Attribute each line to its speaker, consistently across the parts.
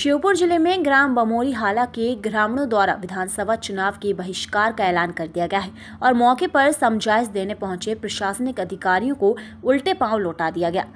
Speaker 1: श्योपुर जिले में ग्राम बमोरी हाला के ग्रामीणों द्वारा विधानसभा चुनाव के बहिष्कार का ऐलान कर दिया गया है और मौके पर समझाइश देने पहुंचे प्रशासनिक अधिकारियों को उल्टे पांव लौटा दिया गया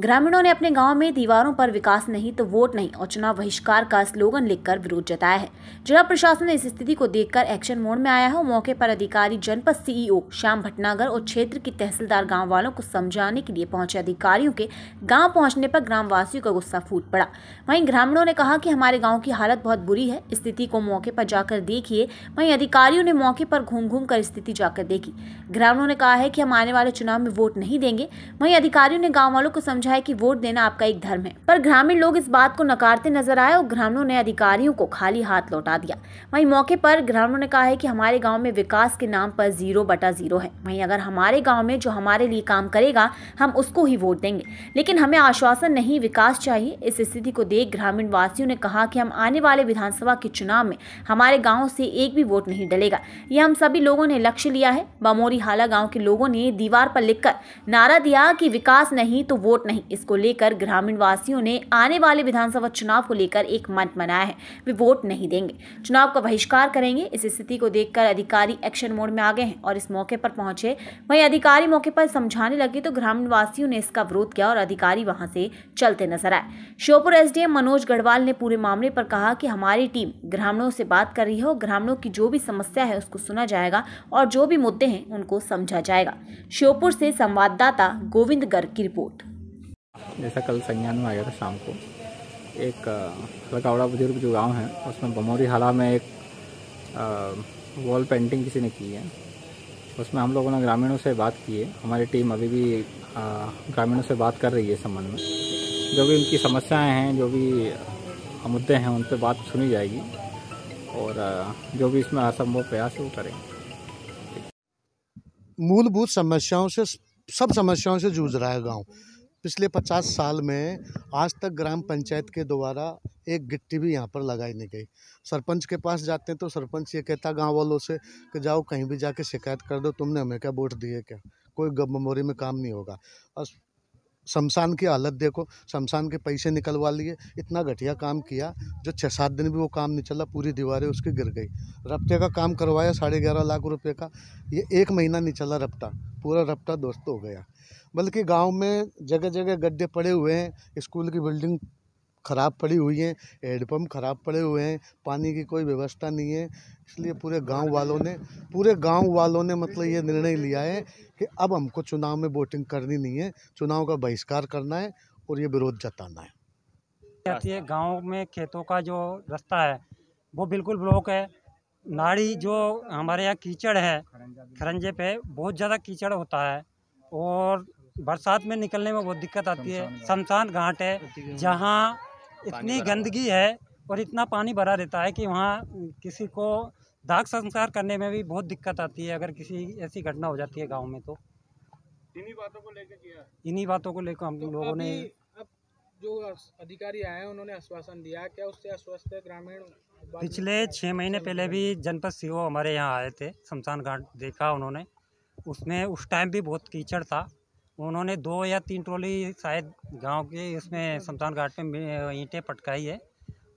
Speaker 1: ग्रामीणों ने अपने गांव में दीवारों पर विकास नहीं तो वोट नहीं और चुनाव बहिष्कार का स्लोगन लिखकर विरोध जताया है जिला प्रशासन ने इस स्थिति को देखकर एक्शन मोड में आया है मौके पर अधिकारी जनपद सीईओ श्याम भटनागर और क्षेत्र की तहसीलदार गाँव वालों को समझाने के लिए पहुंचे अधिकारियों के गाँव पहुँचने पर ग्रामवासियों का गुस्सा फूट पड़ा वहीं ग्रामीणों ने कहा कि हमारे गाँव की हालत बहुत बुरी है स्थिति को मौके पर जाकर देखिए वही अधिकारियों ने मौके पर घूम घूम कर स्थिति जाकर देखी ग्रामीणों ने कहा है कि हम आने वाले चुनाव में वोट नहीं देंगे वहीं अधिकारियों ने गाँव वालों को समझ समझा है कि वोट देना आपका एक धर्म है पर ग्रामीण लोग इस बात को नकारते नजर आए और ग्रामीणों ने अधिकारियों को खाली हाथ लौटा दिया वहीं मौके पर ग्रामीणों ने कहा है कि हमारे गाँव में विकास के नाम पर जीरो बटा जीरो है वहीं अगर हमारे गाँव में जो हमारे लिए काम करेगा हम उसको ही वोट देंगे लेकिन हमें आश्वासन नहीं विकास चाहिए इस स्थिति को देख ग्रामीण वासियों ने कहा कि हम आने वाले विधानसभा के चुनाव में हमारे गाँव से एक भी वोट नहीं डलेगा यह हम सभी लोगों ने लक्ष्य लिया है बमोरी हाला गाँव के लोगों ने दीवार पर लिखकर नारा दिया कि विकास नहीं तो वोट नहीं नहीं इसको लेकर ग्रामीण वासियों ने आने वाले विधानसभा चुनाव को लेकर एक मंच बनाया है वे वोट नहीं देंगे चुनाव का बहिष्कार करेंगे इस स्थिति को देखकर अधिकारी एक्शन मोड में आ गए हैं और इस मौके पर पहुंचे वहीं अधिकारी मौके पर समझाने लगे तो ग्रामीण वासियों ने इसका विरोध किया और अधिकारी वहां से चलते नजर आए श्योपुर एस मनोज गढ़वाल ने पूरे मामले पर कहा कि हमारी टीम ग्रामीणों से बात कर रही है और ग्रामीणों की जो भी समस्या है उसको सुना जाएगा और जो भी मुद्दे हैं उनको समझा जाएगा श्योपुर से संवाददाता गोविंद गर्ग की रिपोर्ट
Speaker 2: जैसा कल संज्ञान में आया था शाम को एक लकावड़ा बुजुर्ग जो गाँव है उसमें बमोरी हाला में एक वॉल पेंटिंग किसी ने की है उसमें हम लोगों ने ग्रामीणों से बात की है हमारी टीम अभी भी ग्रामीणों से बात कर रही है संबंध में जो भी उनकी समस्याएं हैं जो भी
Speaker 3: मुद्दे हैं उन पर बात सुनी जाएगी और जो भी इसमें असंभव प्रयास है वो करें मूलभूत समस्याओं से सब समस्याओं से जूझ रहा है गांव पिछले पचास साल में आज तक ग्राम पंचायत के द्वारा एक गिट्टी भी यहाँ पर लगाई नहीं गई सरपंच के पास जाते हैं तो सरपंच ये कहता गांव वालों से कि जाओ कहीं भी जाके शिकायत कर दो तुमने हमें क्या वोट दिए क्या कोई गमोरी में काम नहीं होगा और शमशान की हालत देखो शमशान के पैसे निकलवा लिए इतना घटिया काम किया जो छः सात दिन भी वो काम नहीं चला पूरी दीवारें उसकी गिर गई रपटे का काम करवाया साढ़े ग्यारह लाख रुपये का ये एक महीना नहीं चला रपटा पूरा रपटा दोस्त हो गया बल्कि गांव में जगह जगह गड्ढे पड़े हुए हैं स्कूल की बिल्डिंग खराब पड़ी हुई है हेडपम्प खराब पड़े हुए हैं पानी की कोई व्यवस्था नहीं है इसलिए पूरे गांव वालों ने पूरे गांव वालों ने मतलब ये निर्णय लिया है कि अब हमको चुनाव में वोटिंग करनी नहीं है चुनाव का बहिष्कार करना है और ये विरोध जताना है
Speaker 2: कहती है गाँव में खेतों का जो रास्ता है वो बिल्कुल ब्लॉक है नाड़ी जो हमारे यहाँ कीचड़ है खरंजे पे बहुत ज़्यादा कीचड़ होता है और बरसात में निकलने में बहुत दिक्कत आती है शमशान घाट है जहाँ इतनी गंदगी है और इतना पानी भरा रहता है कि वहाँ किसी को दाग संस्कार करने में भी बहुत दिक्कत आती है अगर किसी ऐसी घटना हो जाती है गांव में तो
Speaker 3: इन्हीं बातों को लेकर किया
Speaker 2: इन्हीं बातों को लेकर हम तो लोगों ने
Speaker 3: अब जो अधिकारी आए हैं उन्होंने आश्वासन दिया क्या उससे आश्वस्त है ग्रामीण पिछले छः महीने पहले
Speaker 2: भी जनपद सी हमारे यहाँ आए थे शमशान घाट देखा उन्होंने उसमें उस टाइम भी बहुत कीचड़ था उन्होंने दो या तीन ट्रॉली शायद गांव के इसमें शमशान घाट में ईंटें पटकाई है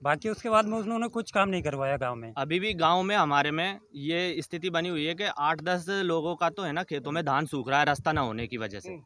Speaker 2: बाकी उसके बाद में उन्होंने कुछ काम नहीं करवाया गांव में अभी भी गांव में हमारे में ये स्थिति बनी हुई है कि आठ दस लोगों का तो है ना खेतों में धान सूख रहा है रास्ता ना होने की वजह से हम्म।